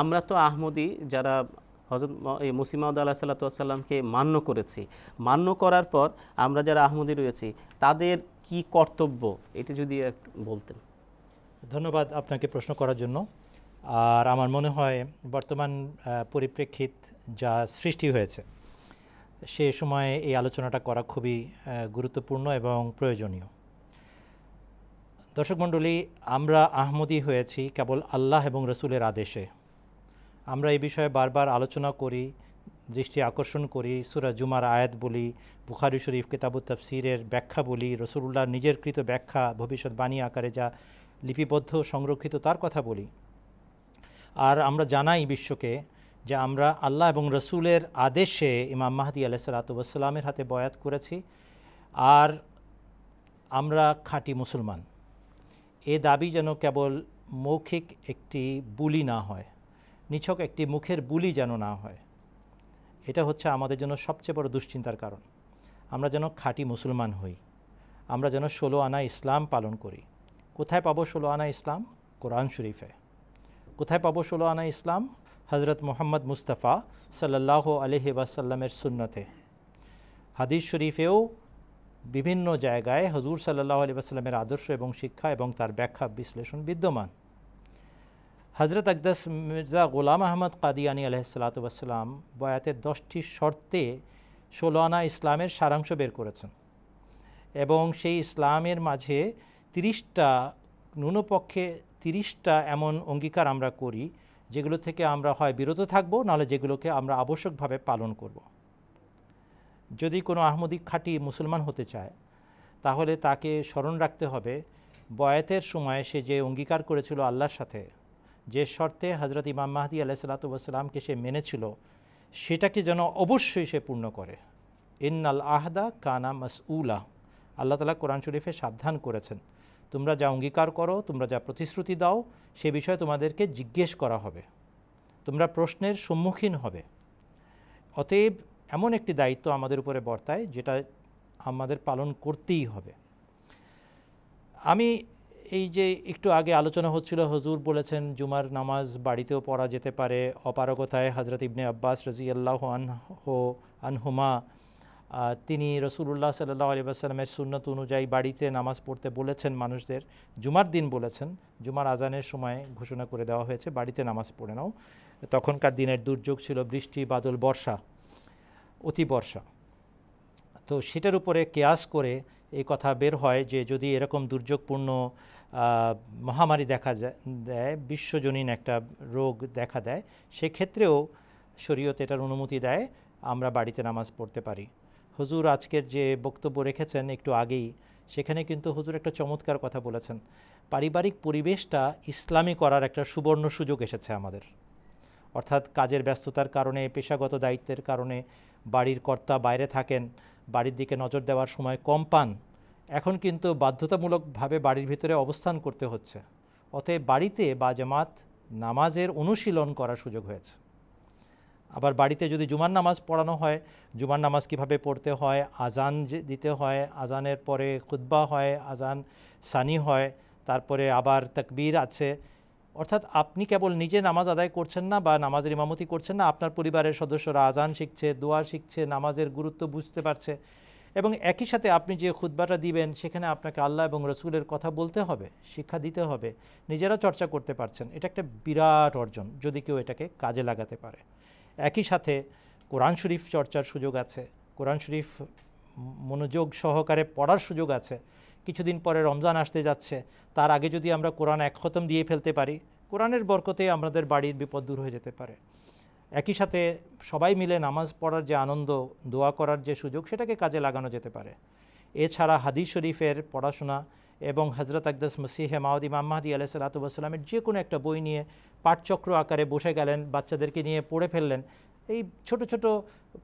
আমরা তো আহমদি যারা হজরত মুসিমাউদ আল্লাহ সাল্লাতামকে মান্য করেছি মান্য করার পর আমরা যারা আহমদি রয়েছি তাদের কি কর্তব্য এটি যদি একটু বলতেন ধন্যবাদ আপনাকে প্রশ্ন করার জন্য আর আমার মনে হয় বর্তমান পরিপ্রেক্ষিত যা সৃষ্টি হয়েছে সে সময়ে এই আলোচনাটা করা খুবই গুরুত্বপূর্ণ এবং প্রয়োজনীয় দর্শক মণ্ডলী আমরা আহমদি হয়েছি কেবল আল্লাহ এবং রসুলের আদেশে আমরা এই বিষয়ে বারবার আলোচনা করি দৃষ্টি আকর্ষণ করি সুরা জুমার আয়াত বলি বুখারি শরীফ কেতাবু তফসিরের ব্যাখ্যা বলি রসুল্লাহর নিজের কৃত ব্যাখ্যা ভবিষ্যৎবাণী আকারে যা লিপিবদ্ধ সংরক্ষিত তার কথা বলি আর আমরা জানাই বিশ্বকে যে আমরা আল্লাহ এবং রসুলের আদেশে ইমাম মাহাদি আলাহ সালাতুবাসাল্লামের হাতে বয়াত করেছি আর আমরা খাঁটি মুসলমান এ দাবি যেন কেবল মৌখিক একটি বুলি না হয় নিছক একটি মুখের বুলি যেন না হয় এটা হচ্ছে আমাদের জন্য সবচেয়ে বড় দুশ্চিন্তার কারণ আমরা যেন খাঁটি মুসলমান হই আমরা যেন ষোলো আনা ইসলাম পালন করি কোথায় পাবো ষোলো আনা ইসলাম কোরআন শরীফে কোথায় পাবো ষোলো আনা ইসলাম হজরত মোহাম্মদ মুস্তাফা সাল্লাহ আলহি ওয়াসাল্লামের সুন্নতে হাদিস শরীফেও বিভিন্ন জায়গায় হজুর সাল্লাহ আলি আদর্শ এবং শিক্ষা এবং তার ব্যাখ্যা বিশ্লেষণ বিদ্যমান হজরত আকদাস মির্জা গোলাম আহমদ কাদিয়ানি আলহিসাল্লাতুবাসাল্লাম বয়াতের দশটি শর্তে ষোলো আনা ইসলামের সারাংশ বের করেছেন এবং সেই ইসলামের মাঝে তিরিশটা ন্যূনপক্ষে তিরিশটা এমন অঙ্গীকার আমরা করি যেগুলো থেকে আমরা হয় বিরত থাকব নাহলে যেগুলোকে আমরা আবশ্যকভাবে পালন করব। যদি কোনো আহমদি খাঁটি মুসলমান হতে চায় তাহলে তাকে স্মরণ রাখতে হবে বয়াতের সময় সে যে অঙ্গীকার করেছিল আল্লাহর সাথে যে শর্তে হজরত ইমাম মাহদি আলাইসালাতুসাল্লামকে সে মেনেছিল সেটাকে যেন অবশ্যই সে পূর্ণ করে ইন্নাল আহদা কানা মাসউলা আল্লাহ তালা কোরআন শরীফে সাবধান করেছেন তোমরা যা অঙ্গীকার করো তোমরা যা প্রতিশ্রুতি দাও সে বিষয়ে তোমাদেরকে জিজ্ঞেস করা হবে তোমরা প্রশ্নের সম্মুখীন হবে অতএব এমন একটি দায়িত্ব আমাদের উপরে বর্তায় যেটা আমাদের পালন করতেই হবে আমি এই যে একটু আগে আলোচনা হচ্ছিল হজুর বলেছেন জুমার নামাজ বাড়িতেও পড়া যেতে পারে অপারগতায় হজরত ইবনে আব্বাস আল্লাহ আনহো আনহুমা তিনি রসুল্লাহ সাল্লাহ আলী আসসালামের সুন্নত অনুযায়ী বাড়িতে নামাজ পড়তে বলেছেন মানুষদের জুমার দিন বলেছেন জুমার আজানের সময় ঘোষণা করে দেওয়া হয়েছে বাড়িতে নামাজ পড়ে নাও তখনকার দিনের দুর্যোগ ছিল বৃষ্টি বাদল বর্ষা অতি বর্ষা তো সেটার উপরে কেয়াস করে এই কথা বের হয় যে যদি এরকম দুর্যোগপূর্ণ মহামারী দেখা দেয় বিশ্বজনীন একটা রোগ দেখা দেয় সেক্ষেত্রেও শরীয়ত এটার অনুমতি দেয় আমরা বাড়িতে নামাজ পড়তে পারি হুজুর আজকের যে বক্তব্য রেখেছেন একটু আগেই সেখানে কিন্তু হুজুর একটা চমৎকার কথা বলেছেন পারিবারিক পরিবেশটা ইসলামী করার একটা সুবর্ণ সুযোগ এসেছে আমাদের অর্থাৎ কাজের ব্যস্ততার কারণে পেশাগত দায়িত্বের কারণে বাড়ির কর্তা বাইরে থাকেন বাড়ির দিকে নজর দেওয়ার সময় কম পান এখন কিন্তু বাধ্যতামূলকভাবে বাড়ির ভিতরে অবস্থান করতে হচ্ছে অতএব বাড়িতে বা জামাত নামাজের অনুশীলন করার সুযোগ হয়েছে আবার বাড়িতে যদি জুমার নামাজ পড়ানো হয় জুমার নামাজ কিভাবে পড়তে হয় আজান দিতে হয় আজানের পরে খুদ্া হয় আজান সানি হয় তারপরে আবার তাকবীর আছে অর্থাৎ আপনি কেবল নিজে নামাজ আদায় করছেন না বা নামাজের ইমামতি করছেন না আপনার পরিবারের সদস্যরা আজান শিখছে দোয়া শিখছে নামাজের গুরুত্ব বুঝতে পারছে এবং একই সাথে আপনি যে খুদ্বাটা দিবেন সেখানে আপনাকে আল্লাহ এবং রসুলের কথা বলতে হবে শিক্ষা দিতে হবে নিজেরা চর্চা করতে পারছেন এটা একটা বিরাট অর্জন যদি কেউ এটাকে কাজে লাগাতে পারে একই সাথে কোরআন শরীফ চর্চার সুযোগ আছে কোরআন শরীফ মনোযোগ সহকারে পড়ার সুযোগ আছে কিছুদিন পরে রমজান আসতে যাচ্ছে তার আগে যদি আমরা কোরআন এক খতম দিয়ে ফেলতে পারি কোরআনের বরকতে আমাদের বাড়ির বিপদ দূর হয়ে যেতে পারে একই সাথে সবাই মিলে নামাজ পড়ার যে আনন্দ দোয়া করার যে সুযোগ সেটাকে কাজে লাগানো যেতে পারে এছাড়া হাদিস শরীফের পড়াশোনা এবং হজরত আকদাস মসিহে মাউদ ইমাম আলাহ সালাতুবাসাল্লামের যে কোনো একটা বই নিয়ে পাঠচক্র আকারে বসে গেলেন বাচ্চাদেরকে নিয়ে পড়ে ফেললেন এই ছোট ছোট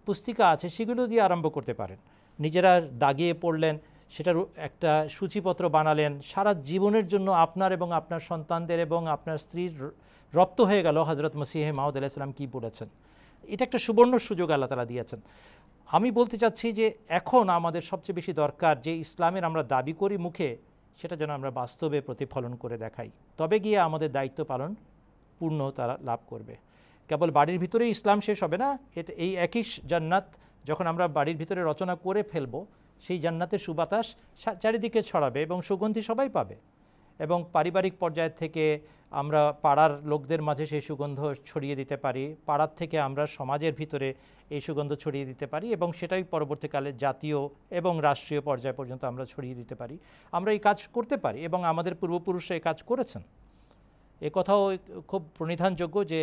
পুস্তিকা আছে সেগুলো দিয়ে আরম্ভ করতে পারেন নিজেরা দাগিয়ে পড়লেন সেটার একটা সূচিপত্র বানালেন সারা জীবনের জন্য আপনার এবং আপনার সন্তানদের এবং আপনার স্ত্রীর রপ্ত হয়ে গেল হজরত মসিহে মাহমুদ আলাইসালাম কী বলেছেন এটা একটা সুবর্ণ সুযোগ আল্লাহ তালা দিয়েছেন আমি বলতে চাচ্ছি যে এখন আমাদের সবচেয়ে বেশি দরকার যে ইসলামের আমরা দাবি করি মুখে সেটা যেন আমরা বাস্তবে প্রতিফলন করে দেখাই তবে গিয়ে আমাদের দায়িত্ব পালন পূর্ণ তারা লাভ করবে কেবল বাড়ির ভিতরেই ইসলাম শেষ হবে না এটা এই একই জান্নাত যখন আমরা বাড়ির ভিতরে রচনা করে ফেলবো সেই জান্নাতের সুবাতাস চারিদিকে ছড়াবে এবং সুগন্ধি সবাই পাবে এবং পারিবারিক পর্যায়ের থেকে আমরা পাড়ার লোকদের মাঝে সেই সুগন্ধ ছড়িয়ে দিতে পারি পাড়ার থেকে আমরা সমাজের ভিতরে এই সুগন্ধ ছড়িয়ে দিতে পারি এবং সেটাই পরবর্তীকালে জাতীয় এবং রাষ্ট্রীয় পর্যায় পর্যন্ত আমরা ছড়িয়ে দিতে পারি আমরা এই কাজ করতে পারি এবং আমাদের পূর্বপুরুষরা এই কাজ করেছেন এ কথাও খুব প্রণিধানযোগ্য যে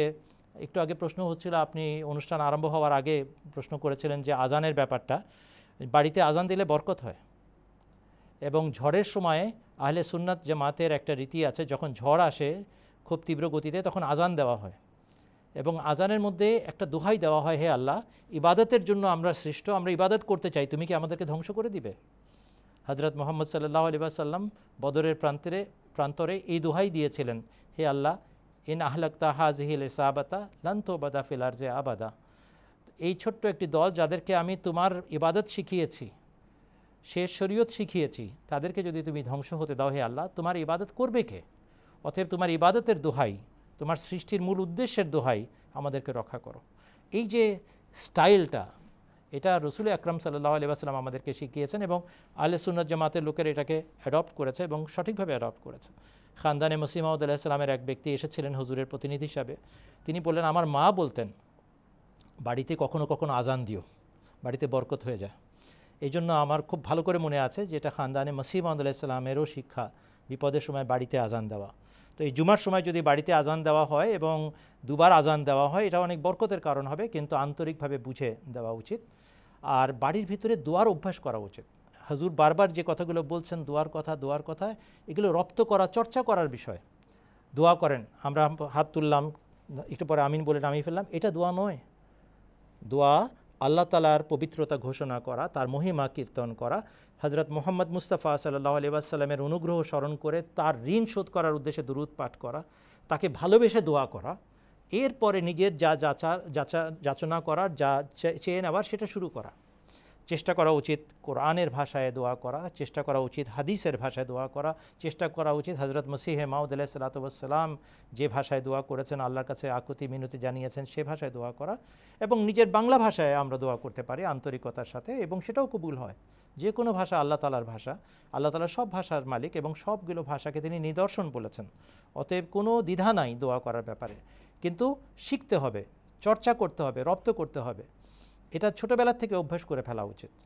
একটু আগে প্রশ্ন হচ্ছিল আপনি অনুষ্ঠান আরম্ভ হওয়ার আগে প্রশ্ন করেছিলেন যে আজানের ব্যাপারটা বাড়িতে আজান দিলে বরকত হয় এবং ঝড়ের সময়ে আহলে সুন্নাত জামাতের একটা রীতি আছে যখন ঝড় আসে খুব তীব্র গতিতে তখন আজান দেওয়া হয় এবং আজানের মধ্যে একটা দোহাই দেওয়া হয় হে আল্লাহ ইবাদতের জন্য আমরা সৃষ্ট আমরা ইবাদত করতে চাই তুমি কি আমাদেরকে ধ্বংস করে দিবে হজরত মোহাম্মদ সাল্লাহ আলি সাল্লাম বদরের প্রান্তরে প্রান্তরে এই দোহাই দিয়েছিলেন হে আল্লাহ ইন আহলাক্তা হাজহিল সাহাবাতা লান্ত বাদা ফিলার জে আবাদা এই ছোট্ট একটি দল যাদেরকে আমি তোমার ইবাদত শিখিয়েছি শেষ শরীয়ত শিখিয়েছি তাদেরকে যদি তুমি ধ্বংস হতে দাও হে আল্লাহ তোমার ইবাদত করবে কে অতএব তোমার ইবাদতের দোহাই তোমার সৃষ্টির মূল উদ্দেশ্যের দোহাই আমাদেরকে রক্ষা করো এই যে স্টাইলটা এটা রসুল আকরম সাল্লাহ আলিবাসাল্লাম আমাদেরকে শিখিয়েছেন এবং আলে সুন্নত জামাতের লোকের এটাকে অ্যাডপ্ট করেছে এবং সঠিকভাবে অ্যাডপ্ট করেছে খানদানে মসিমাউদ আলাহিসাল্লামের এক ব্যক্তি এসেছিলেন হুজুরের প্রতিনিধি হিসাবে তিনি বললেন আমার মা বলতেন বাড়িতে কখনো কখনো আজান দিও বাড়িতে বরকত হয়ে যায় এই জন্য আমার খুব ভালো করে মনে আছে যেটা খানদানে মসিম আন্দুল্লাহিসাল্লামেরও শিক্ষা বিপদের সময় বাড়িতে আজান দেওয়া তো এই জুমার সময় যদি বাড়িতে আজান দেওয়া হয় এবং দুবার আজান দেওয়া হয় এটা অনেক বরকতের কারণ হবে কিন্তু আন্তরিকভাবে বুঝে দেওয়া উচিত আর বাড়ির ভিতরে দোয়ার অভ্যাস করা উচিত হাজুর বারবার যে কথাগুলো বলছেন দোয়ার কথা দোয়ার কথা এগুলো রপ্ত করা চর্চা করার বিষয় দোয়া করেন আমরা হাত তুললাম একটু পরে আমিন বলে নামিয়ে ফেললাম এটা দোয়া নয় দোয়া আল্লাহ তালার পবিত্রতা ঘোষণা করা তার মহিমা কীর্তন করা হজরত মোহাম্মদ মুস্তাফা সাল্লাহ আলিবাসাল্লামের অনুগ্রহ স্মরণ করে তার ঋণ শোধ করার উদ্দেশ্যে দুরুদ পাঠ করা তাকে ভালোবেসে দোয়া করা এরপরে নিজের যা যাচা যাচা যাচনা করার যা চেয়ে নেওয়ার সেটা শুরু করা চেষ্টা করা উচিত কোরআনের ভাষায় দোয়া করা চেষ্টা করা উচিত হাদিসের ভাষায় দোয়া করা চেষ্টা করা উচিত হজরত মসিহে মাউদ আলাহ সালাতাম যে ভাষায় দোয়া করেছেন আল্লাহর কাছে আকুতি মিনতি জানিয়েছেন সে ভাষায় দোয়া করা এবং নিজের বাংলা ভাষায় আমরা দোয়া করতে পারি আন্তরিকতার সাথে এবং সেটাও কবুল হয় যে কোনো ভাষা আল্লাহ তালার ভাষা আল্লাহ তালা সব ভাষার মালিক এবং সবগুলো ভাষাকে তিনি নিদর্শন বলেছেন অতএব কোনো দ্বিধা নাই দোয়া করার ব্যাপারে কিন্তু শিখতে হবে চর্চা করতে হবে রপ্ত করতে হবে এটা ছোটবেলার থেকে অভ্যাস করে ফেলা উচিত